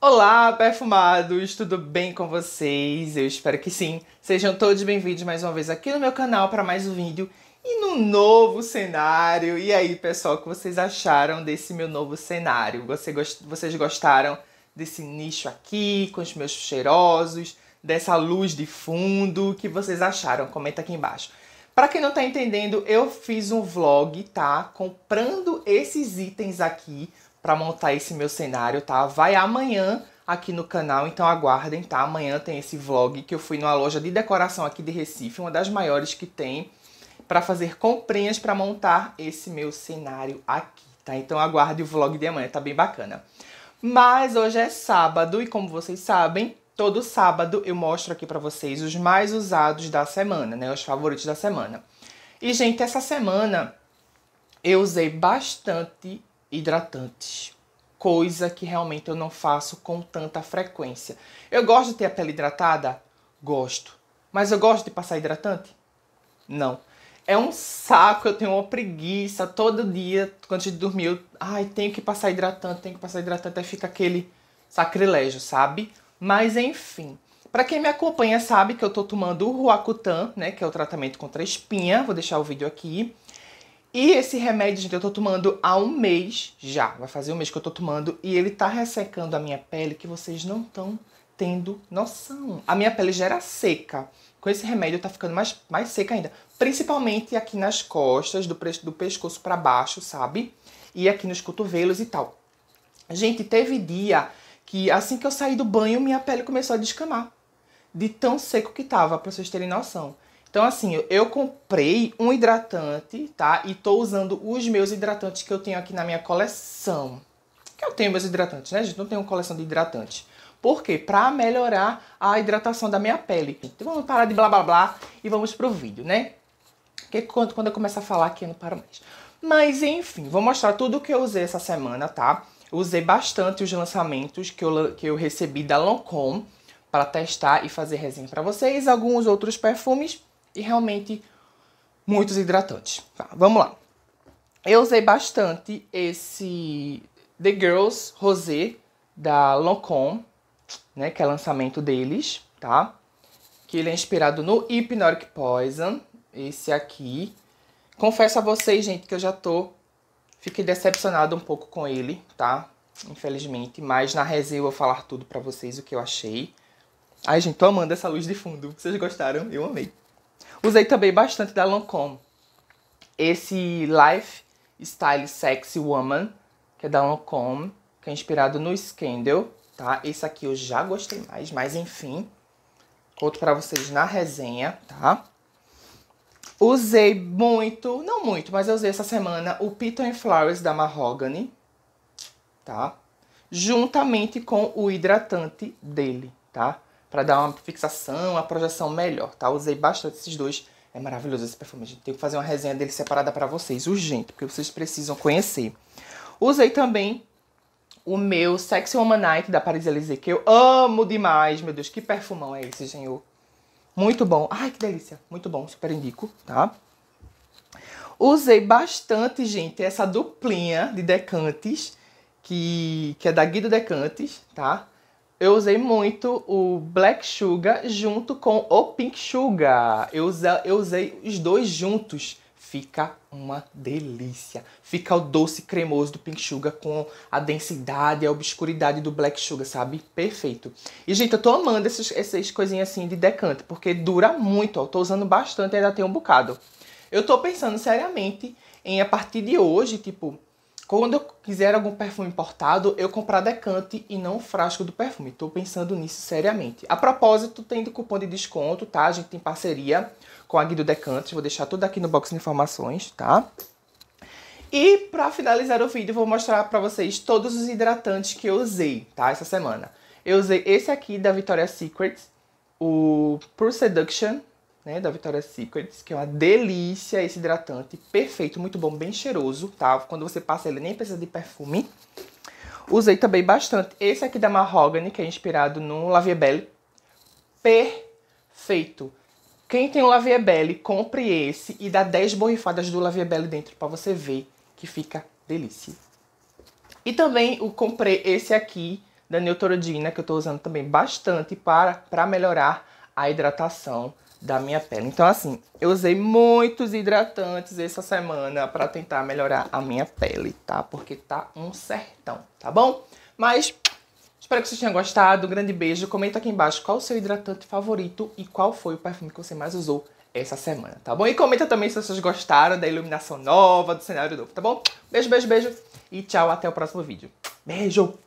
Olá, perfumados! Tudo bem com vocês? Eu espero que sim. Sejam todos bem-vindos mais uma vez aqui no meu canal para mais um vídeo e no novo cenário. E aí, pessoal, o que vocês acharam desse meu novo cenário? Você gost... Vocês gostaram desse nicho aqui, com os meus cheirosos, dessa luz de fundo? O que vocês acharam? Comenta aqui embaixo. Para quem não está entendendo, eu fiz um vlog, tá? Comprando esses itens aqui para montar esse meu cenário, tá? Vai amanhã aqui no canal, então aguardem, tá? Amanhã tem esse vlog que eu fui numa loja de decoração aqui de Recife, uma das maiores que tem, para fazer comprinhas para montar esse meu cenário aqui, tá? Então aguarde o vlog de amanhã, tá bem bacana. Mas hoje é sábado e como vocês sabem, todo sábado eu mostro aqui para vocês os mais usados da semana, né? Os favoritos da semana. E gente, essa semana eu usei bastante hidratantes. Coisa que realmente eu não faço com tanta frequência. Eu gosto de ter a pele hidratada? Gosto. Mas eu gosto de passar hidratante? Não. É um saco, eu tenho uma preguiça todo dia, quando de dormir, eu, ai, tenho que passar hidratante, tenho que passar hidratante, aí fica aquele sacrilégio, sabe? Mas enfim, para quem me acompanha sabe que eu tô tomando o Ruacutan, né, que é o tratamento contra a espinha, vou deixar o vídeo aqui. E esse remédio, gente, eu tô tomando há um mês já. Vai fazer um mês que eu tô tomando e ele tá ressecando a minha pele que vocês não estão tendo noção. A minha pele já era seca. Com esse remédio tá ficando mais, mais seca ainda. Principalmente aqui nas costas, do, do pescoço para baixo, sabe? E aqui nos cotovelos e tal. Gente, teve dia que assim que eu saí do banho, minha pele começou a descamar. De tão seco que tava, pra vocês terem noção. Então, assim, eu, comprei um hidratante, tá? E tô usando os meus hidratantes que eu tenho aqui na minha coleção. Que eu tenho meus hidratantes, né, gente? Não tenho coleção de hidratantes. Por quê? Pra melhorar a hidratação da minha pele. Então vamos parar de blá blá blá e vamos pro vídeo, né? Porque quando, quando eu começo a falar aqui eu não paro mais. Mas enfim, vou mostrar tudo que eu usei essa semana, tá? Eu usei bastante os lançamentos que eu, que eu recebi da Lancôme para testar e fazer resenha para vocês. Alguns outros perfumes e realmente muitos hidratantes. Tá, vamos lá. Eu usei bastante esse The Girls Rosé da Lancôme, né, que é lançamento deles, tá? Que ele é inspirado no Hypnotic Poison, esse aqui. Confesso a vocês, gente, que eu já tô fiquei decepcionado um pouco com ele, tá? Infelizmente, mas na resenha eu vou falar tudo para vocês o que eu achei. Ai, gente, tô amando essa luz de fundo. Vocês gostaram? Eu amei. Usei também bastante da Lancôme. Esse Life Style Sexy Woman, que é da Lancôme, que é inspirado no Scandal, tá? Esse aqui eu já gostei mais, mas enfim, conto pra vocês na resenha, tá? Usei muito, não muito, mas eu usei essa semana o Piton Flowers da Mahogany, tá? Juntamente com o hidratante dele, tá? para dar uma fixação, uma projeção melhor, tá? Usei bastante esses dois. É maravilhoso esse perfume, gente. Tenho que fazer uma resenha dele separada para vocês, urgente, porque vocês precisam conhecer. Usei também o meu Sexy Night da Paris Elysée, que eu amo demais. Meu Deus, que perfumão é esse, senhor? Muito bom. Ai, que delícia. Muito bom, super indico, tá? Usei bastante, gente, essa duplinha de decantes, que, que é da Guido Decantes, tá? eu usei muito o Black Sugar junto com o Pink Sugar. Eu, eu usei os dois juntos. Fica uma delícia. Fica o doce cremoso do Pink Sugar com a densidade e a obscuridade do Black Sugar, sabe? Perfeito. E, gente, eu tô amando essas coisinhas assim de decante, porque dura muito, ó. Eu tô usando bastante e ainda tem um bocado. Eu tô pensando seriamente em, a partir de hoje, tipo, quando eu quiser algum perfume importado, eu comprar decante e não o frasco do perfume. Estou pensando nisso seriamente. A propósito, tem de cupom de desconto, tá? A gente tem parceria com a Guido Decantes. Vou deixar tudo aqui no box de informações, tá? E para finalizar o vídeo, vou mostrar para vocês todos os hidratantes que eu usei, tá? Essa semana. Eu usei esse aqui da Victoria's Secret, o Pure Seduction, né, da Victoria's Secret, que é uma delícia esse hidratante, perfeito, muito bom, bem cheiroso, tá? Quando você passa ele nem precisa de perfume. Usei também bastante esse aqui da Mahogany, que é inspirado no Lavier Belle. Perfeito. Quem tem o Lavier Belle, compre esse e dá 10 borrifadas do Lavier Belle dentro para você ver que fica delícia. E também eu comprei esse aqui da Neutrogena, que eu estou usando também bastante para, para melhorar a hidratação da minha pele. Então, assim, eu usei muitos hidratantes essa semana para tentar melhorar a minha pele, tá? Porque tá um sertão, tá bom? Mas espero que vocês tenham gostado. Um grande beijo. Comenta aqui embaixo qual o seu hidratante favorito e qual foi o perfume que você mais usou essa semana, tá bom? E comenta também se vocês gostaram da iluminação nova, do cenário novo, tá bom? Beijo, beijo, beijo e tchau, até o próximo vídeo. Beijo!